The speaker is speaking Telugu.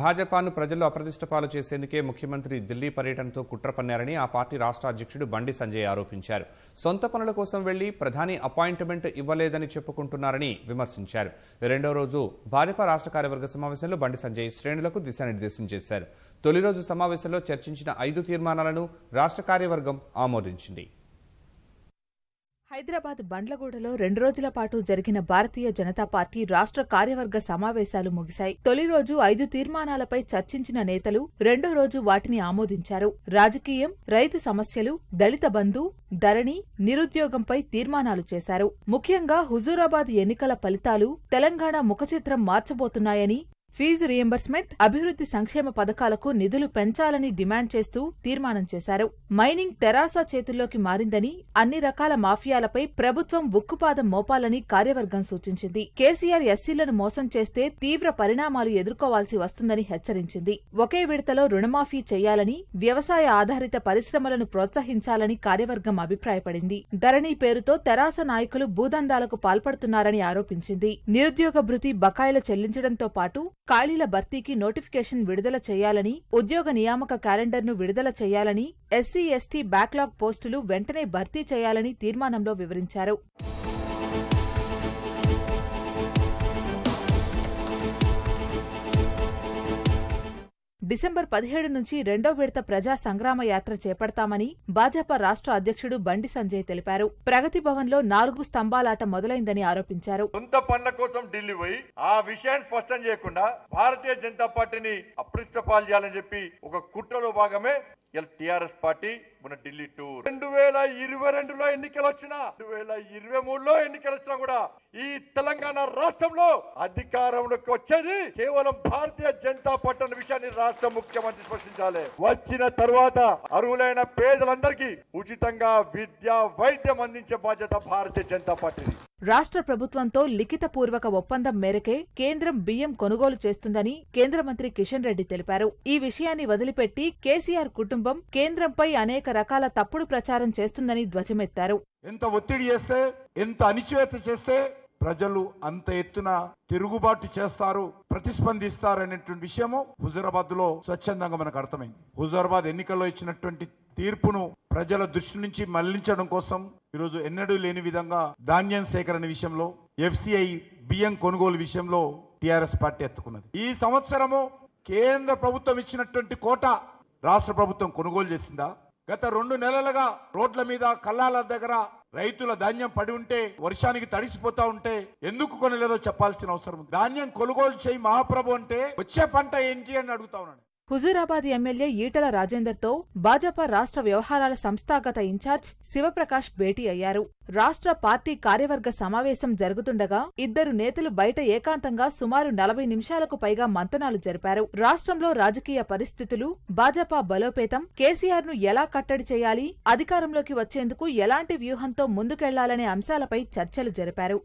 భాజపాను ప్రజలు అప్రతిష్టపాలు చేసేందుకే ముఖ్యమంత్రి ఢిల్లీ పర్యటనతో కుట్ర పన్నారని ఆ పార్టీ రాష్ట్ర అధ్యక్షుడు బండి సంజయ్ ఆరోపించారు సొంత పనుల కోసం వెళ్లి ప్రధాని అపాయింట్మెంట్ ఇవ్వలేదని చెప్పుకుంటున్నారని విమర్శించారు రెండో రోజు భాజపా రాష్ట్ర కార్యవర్గ సమావేశంలో బండి సంజయ్ శ్రేణులకు దిశానిర్దేశం చేశారు తొలి రోజు సమావేశంలో చర్చించిన ఐదు తీర్మానాలను రాష్ట్ర కార్యవర్గం ఆమోదించింది హైదరాబాద్ బండ్లగూడలో రెండు రోజుల పాటు జరిగిన భారతీయ జనతా పార్టీ రాష్ట్ర కార్యవర్గ సమావేశాలు ముగిశాయి తొలి రోజు ఐదు తీర్మానాలపై చర్చించిన నేతలు రెండో రోజు వాటిని ఆమోదించారు రాజకీయం రైతు సమస్యలు దళిత బంధు ధరణి నిరుద్యోగంపై తీర్మానాలు చేశారు ముఖ్యంగా హుజూరాబాద్ ఎన్నికల ఫలితాలు తెలంగాణ ముఖచిత్రం మార్చబోతున్నాయని ఫీజు రియంబర్స్మెంట్ అభివృద్ధి సంక్షేమ పథకాలకు నిధులు పెంచాలని డిమాండ్ చేస్తూ తీర్మానం చేశారు మైనింగ్ తెరాస చేతుల్లోకి మారిందని అన్ని రకాల మాఫియాలపై ప్రభుత్వం ఉక్కుపాదం మోపాలని కార్యవర్గం సూచించింది కేసీఆర్ ఎస్సీలను మోసం చేస్తే తీవ్ర పరిణామాలు ఎదుర్కోవాల్సి వస్తుందని హెచ్చరించింది ఒకే విడతలో రుణమాఫీ చేయాలని వ్యవసాయ ఆధారిత పరిశ్రమలను ప్రోత్సహించాలని కార్యవర్గం అభిప్రాయపడింది ధరణి పేరుతో తెరాస నాయకులు భూదందాలకు పాల్పడుతున్నారని ఆరోపించింది నిరుద్యోగ భృతి బకాయిల చెల్లించడంతో పాటు ఖాళీల భర్తీకి నోటిఫికేషన్ విడుదల చేయాలని ఉద్యోగ నియామక క్యాలెండర్ను విడుదల చేయాలని ఎస్సీ ఎస్టీ బ్యాక్లాగ్ పోస్టులు వెంటనే భర్తీ చేయాలని తీర్మానంలో వివరించారు డిసెంబర్ పదిహేడు నుంచి రెండో విడత ప్రజా సంగ్రామ యాత్ర చేపడతామని భాజపా రాష్ట్ర అధ్యక్షుడు బండి సంజయ్ తెలిపారు ప్రగతి భవన్ లో నాలుగు స్తంభాలాట మొదలైందని ఆరోపించారు సొంత పనుల కోసం ఢిల్లీ పోయి ఆ విషయాన్ని స్పష్టం చేయకుండా భారతీయ జనతా పార్టీని అప్రతిష్టపాలు చేయాలని చెప్పి ఒక కుట్రలో భాగమే టిఆర్ఎస్ పార్టీ మన ఢిల్లీ టూర్ రెండు వేల ఇరవై రెండులో ఎన్నికలు వచ్చినా రెండు వేల ఇరవై మూడులో ఎన్నికలు వచ్చినా కూడా ఈ తెలంగాణ రాష్ట్రంలో అధికారంలోకి వచ్చేది కేవలం భారతీయ జనతా పార్టీ విషయాన్ని రాష్ట్ర ముఖ్యమంత్రి స్పష్టించాలి వచ్చిన తర్వాత అర్హులైన పేదలందరికీ ఉచితంగా విద్య వైద్యం అందించే బాధ్యత భారతీయ జనతా పార్టీ రాష్ట్ర ప్రభుత్వంతో లిఖితపూర్వక ఒప్పందం మేరకే కేంద్రం బియ్యం కొనుగోలు చేస్తుందని కేంద్ర మంత్రి కిషన్ రెడ్డి తెలిపారు ఈ విషయాన్ని వదిలిపెట్టి కేసీఆర్ కుటుంబం కేంద్రంపై అనేక రకాల తప్పుడు ప్రచారం చేస్తుందని ధ్వజమెత్తారు ఎంత ఒత్తిడి చేస్తే ఎంత అణిచివేత చేస్తే ప్రజలు అంత ఎత్తున తిరుగుబాటు చేస్తారు ప్రతిస్పందిస్తారనేటువంటి విషయము హుజూరాబాద్ లో స్వచ్ఛందంగా మనకు అర్థమైంది హుజూరాబాద్ ఎన్నికల్లో ఇచ్చినటువంటి తీర్పును ప్రజల దృష్టి నుంచి మళ్లించడం కోసం ఈరోజు ఎన్నడూ లేని విధంగా ధాన్యం సేకరణ విషయంలో ఎఫ్సిఐ బియ్యం కొనుగోలు విషయంలో టిఆర్ఎస్ పార్టీ ఎత్తుకున్నది ఈ సంవత్సరము కేంద్ర ప్రభుత్వం ఇచ్చినటువంటి కోట రాష్ట్ర ప్రభుత్వం కొనుగోలు చేసిందా గత రెండు నెలలుగా రోడ్ల మీద కల్లాల దగ్గర రైతుల ధాన్యం పడి ఉంటే వర్షానికి తడిసిపోతా ఉంటే ఎందుకు కొనలేదో చెప్పాల్సిన అవసరం ధాన్యం కొనుగోలు చేయి మహాప్రభు అంటే వచ్చే పంట ఏంటి అని అడుగుతా ఉన్నాను హుజూరాబాద్ ఎమ్మెల్యే ఈటల రాజేందర్తో భాజపా రాష్ట్ర వ్యవహారాల సంస్థాగత ఇన్ఛార్జ్ శివప్రకాష్ భేటీ అయ్యారు రాష్ట్ర పార్టీ కార్యవర్గ సమావేశం జరుగుతుండగా ఇద్దరు నేతలు బయట ఏకాంతంగా సుమారు నలభై నిమిషాలకు పైగా మంతనాలు జరిపారు రాష్ట్రంలో రాజకీయ పరిస్థితులు భాజపా బలోపేతం కేసీఆర్ ను ఎలా కట్టడి చేయాలి అధికారంలోకి వచ్చేందుకు ఎలాంటి వ్యూహంతో ముందుకెళ్లాలనే అంశాలపై చర్చలు జరిపారు